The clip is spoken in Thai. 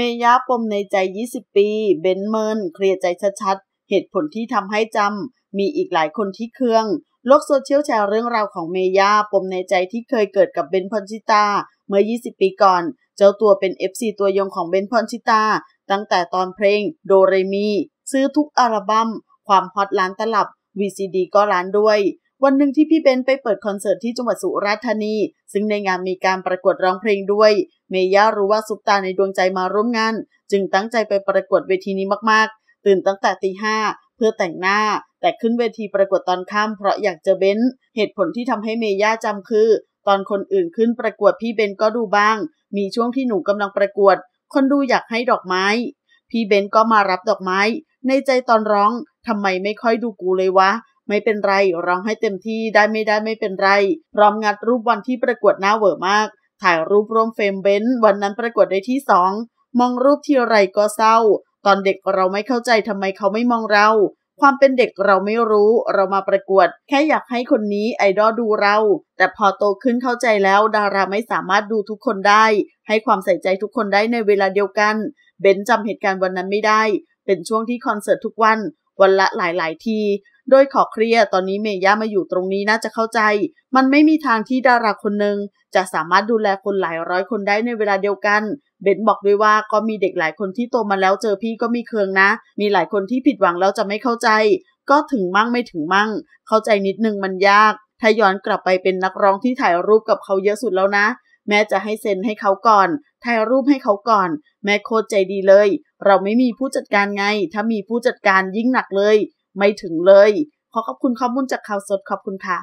เมย่าปมในใจ 20 ปี เบนเมินเคลียร์ใจชัดๆ เหตุผลที่ทำให้จำ มีอีกหลายคนที่เครื่อง โลกโซเชียลแชร์เรื่องราวของเมย่าปมในใจที่เคยเกิดกับเบนพอนชิตาเมื่อ 20 ปีก่อน เจ้าตัวเป็น FC ตัวยงของเบนพอนชิตา ตั้งแต่ตอนเพลงโดเรมี ซื้อทุกอัลบัม้มความฮอตล้านตลับ VCD ก็ล้านด้วยวันหนึ่งที่พี่เบนไปเปิดคอนเสิร์ตที่จังหวัดสุราษฎร์ธานี ซึ่งในงานมีการประกวดร้องเพลงด้วย เมย่ารู้ว่าซุปตาในดวงใจมาร่วมงาน จึงตั้งใจไปประกวดเวทีนี้มากๆ ตื่นตั้งแต่ตีห้าเพื่อแต่งหน้า แต่ขึ้นเวทีประกวดตอนค่ำเพราะอยากเจอเบนเหตุผลที่ทำให้เมย่าจำคือ ตอนคนอื่นขึ้นประกวดพี่เบนก็ดูบ้าง มีช่วงที่หนูกำลังประกวด คนดูอยากให้ดอกไม้ พี่เบนก็มารับดอกไม้ ในใจตอนร้องทำไมไม่ค่อยดูกูเลยวะไม่เป็นไร ร้องให้เต็มที่ได้ไม่ได้ไม่เป็นไรพร้อมงัดรูปวันที่ประกวดหน้าเวอร์มาก ถ่ายรูปร่วมเฟรมเบนซ์วันนั้นประกวดได้ที่สองมองรูปที่ไรก็เศร้า ตอนเด็กเราไม่เข้าใจทำไมเขาไม่มองเรา ความเป็นเด็กเราไม่รู้ เรามาประกวด แค่อยากให้คนนี้ไอดอลดูเรา แต่พอโตขึ้นเข้าใจแล้ว ดาราไม่สามารถดูทุกคนได้ ให้ความใส่ใจทุกคนได้ในเวลาเดียวกันเบนจำเหตุการณ์วันนั้นไม่ได้ เป็นช่วงที่คอนเสิร์ตทุกวันวันละหลายๆที โดยขอเคลียร์ตอนนี้ เมย่ามาอยู่ตรงนี้น่าจะเข้าใจ มันไม่มีทางที่ดาราคนหนึ่งจะสามารถดูแลคนหลายร้อยคนได้ในเวลาเดียวกัน เบนบอกด้วยว่าก็มีเด็กหลายคนที่โตมาแล้วเจอพี่ก็มีเคืองนะ มีหลายคนที่ผิดหวังแล้วจะไม่เข้าใจ ก็ถึงมั่งไม่ถึงมั่ง เข้าใจนิดนึงมันยาก ถ้าย้อนกลับไปเป็นนักร้องที่ถ่ายรูปกับเขาเยอะสุดแล้วนะแม่จะให้เซ็นให้เขาก่อน ถ่ายรูปให้เขาก่อน แม่โคตรใจดีเลย เราไม่มีผู้จัดการไง ถ้ามีผู้จัดการยิ่งหนักเลย ไม่ถึงเลย ขอขอบคุณข้อมูลจากข่าวสดขอบคุณค่ะ